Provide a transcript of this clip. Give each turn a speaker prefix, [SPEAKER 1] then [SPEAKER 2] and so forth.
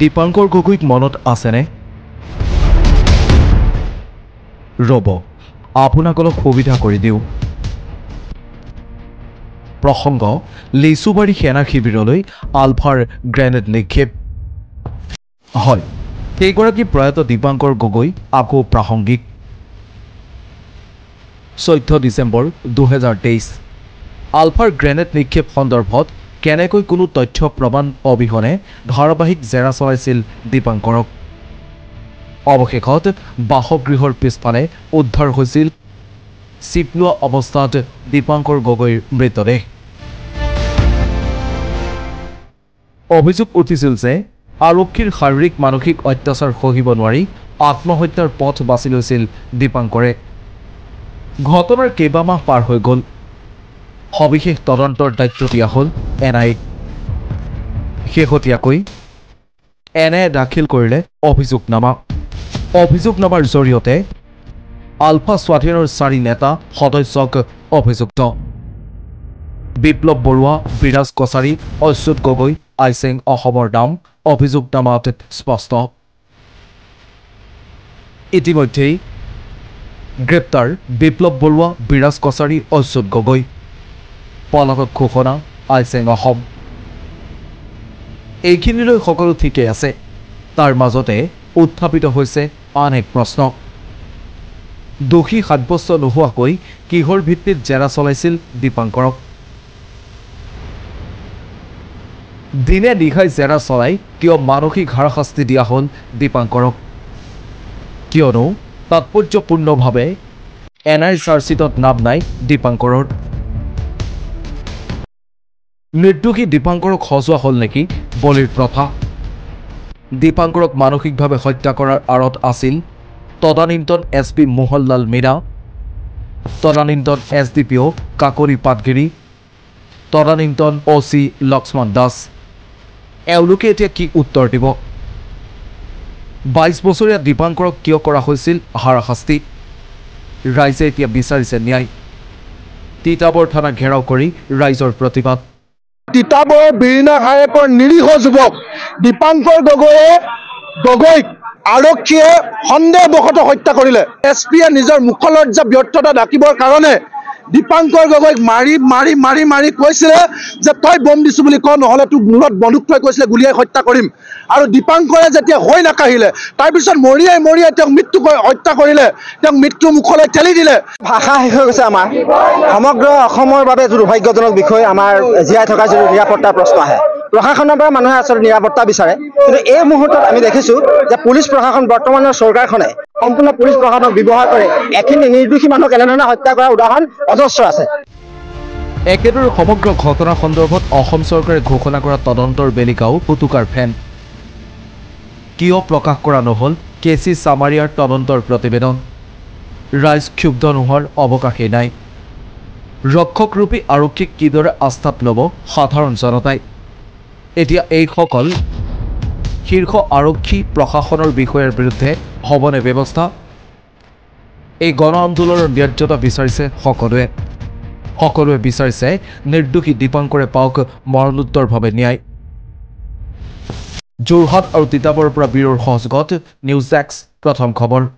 [SPEAKER 1] দীপাংকৰ গগৈক মনত আছেনে ৰ'ব আপোনাক অলপ সুবিধা কৰি দিওঁ প্ৰসংগ লিচুবাৰী সেনা শিবিৰলৈ আলফাৰ গ্ৰেনেড নিক্ষেপ হয় সেইগৰাকী প্ৰয়াত দীপাংকৰ গগৈ আকৌ প্ৰাসংগিক চৈধ্য ডিচেম্বৰ দুহেজাৰ তেইছ আলফাৰ গ্ৰেনেড নিক্ষেপ সন্দৰ্ভত কেনেকৈ কোনো তথ্য প্ৰমাণ অবিহনে ধাৰাবাহিক জেৰা চলাইছিল দীপাংকৰক অৱশেষত বাসগৃহৰ পিছফালে উদ্ধাৰ হৈছিল চিপলোৱা অৱস্থাত দীপাংকৰ গগৈৰ মৃতদেহ অভিযোগ উঠিছিল যে আৰক্ষীৰ শাৰীৰিক মানসিক অত্যাচাৰ সহিব নোৱাৰি আত্মহত্যাৰ পথ বাছি লৈছিল দীপাংকৰে ঘটনাৰ কেইবামাহ পাৰ হৈ গ'ল সবিশেষ তদন্তৰ দায়িত্ব দিয়া হ'ল এন আইক শেহতীয়াকৈ এনে দাখিল কৰিলে অভিযোগনামা অভিযোগনামাৰ জৰিয়তে আলফা স্বাধীনৰ চাৰি নেতা সদস্যক অভিযুক্ত বিপ্লৱ বৰুৱা বিৰাজ কছাৰী অচ্যুত গগৈ আইচেং অসমৰ নাম অভিযোগনামাত স্পষ্ট ইতিমধ্যেই গ্ৰেপ্তাৰ বিপ্লৱ বৰুৱা বিৰাজ কছাৰী অচ্যুত গগৈ পলকোষণা আইচেং অসম এইখিনিলৈ সকলো ঠিকেই আছে তাৰ মাজতে উত্থাপিত হৈছে আন এক প্ৰশ্ন দোষী সাব্যস্ত নোহোৱাকৈ কিহৰ ভিত্তিত জেৰা চলাইছিল দীপাংকৰক দিনে নিশাই জেৰা চলাই কিয় মানসিক হাৰাশাস্তি দিয়া হ'ল দীপাংকৰক কিয়নো তাৎপৰ্যপূৰ্ণভাৱে এন আই চাৰ্চিটত নাম নাই দীপাংকৰৰ নিৰ্দোষী দীপাংকৰক সজোৱা হ'ল নেকি বলিৰ প্ৰথা দীপাংকৰক মানসিকভাৱে হত্যা কৰাৰ আঁৰত আছিল তদানীন্তন এছ পি মোহনলাল মীৰা তদানীন্তন এছ ডি পি অ' কাকৰি পাটগিৰি তদানীন্তন অ' চি লক্ষ্মণ দাস এওঁলোকে এতিয়া কি উত্তৰ দিব বাইছ বছৰীয়া দীপাংকৰক কিয় কৰা হৈছিল হাৰাশাস্তি ৰাইজে এতিয়া বিচাৰিছে ন্যায় তিতাবৰ থানা ঘেৰাও কৰি ৰাইজৰ প্ৰতিবাদ তিতাবৰৰ বিৰিণা খায়েকৰ নিৰীহ যুৱক
[SPEAKER 2] দীপাংকৰ গগৈয়ে গগৈক আৰক্ষীয়ে সন্দেহবশতঃ হত্যা কৰিলে এছ পিয়ে নিজৰ মুখলজ্জা ব্যৰ্থতা ডাকিবৰ কাৰণে দীপাংকৰ গগৈক মাৰি মাৰি মাৰি মাৰি কৈছিলে যে তই বম দিছো বুলি ক নহ'লে তোৰ মূৰত বন্দুক থৈ কৈছিলে গুলীয়াই হত্যা কৰিম আৰু দীপাংকৰে যেতিয়া হৈ নাকাহিলে তাৰপিছত মৰিয়াই মৰিয়াই তেওঁক মৃত্যু হত্যা কৰিলে তেওঁক মৃত্যু মুখলৈ ঠেলি দিলে ভাষা শেষ হৈ গৈছে আমাৰ সমগ্ৰ অসমৰ বাবে দুৰ্ভাগ্যজনক বিষয় আমাৰ জীয়াই থকা যিটো নিৰাপত্তাৰ প্ৰশ্ন আহে প্ৰশাসনৰ পৰা মানুহে আচলতে নিৰাপত্তা বিচাৰে কিন্তু এই মুহূৰ্তত আমি দেখিছোঁ যে পুলিচ প্ৰশাসন বৰ্তমানৰ চৰকাৰখনে সম্পূর্ণ পুলিশ প্রশাসনক ব্যবহার করে এখানে নির্দোষী মানুষ কেনেধরণে হত্যা করার উদাহরণ অজস্র আছে
[SPEAKER 1] একদরে সমগ্র ঘটনা সন্দর্ভত সরকারে ঘোষণা করা তদন্তর বেলিকাও পুতুকার ফেন কিয় প্রকাশ করা নহল কে সি সামারিয়ার তদন্তর প্রতিবেদন রাইজ ক্ষুব্ধ নোহার অবকাশে নাই রক্ষক রূপী আরক্ষীক কিদরে আস্থাপ লব সাধারণ জনতায় এতিয়া এই সকল শীৰ্ষ আৰক্ষী প্ৰশাসনৰ বিষয়াৰ বিৰুদ্ধে হ'বনে ব্যৱস্থা এই গণ আন্দোলনৰ ন্যায্যতা বিচাৰিছে সকলোৱে সকলোৱে বিচাৰিছে নিৰ্দোষী দীপাংকৰে পাওক মৰণোত্তৰভাৱে ন্যায় যোৰহাট আৰু তিতাবৰৰ পৰা ব্যুৰ সহজগত নিউজ ডেস্ক প্ৰথম খবৰ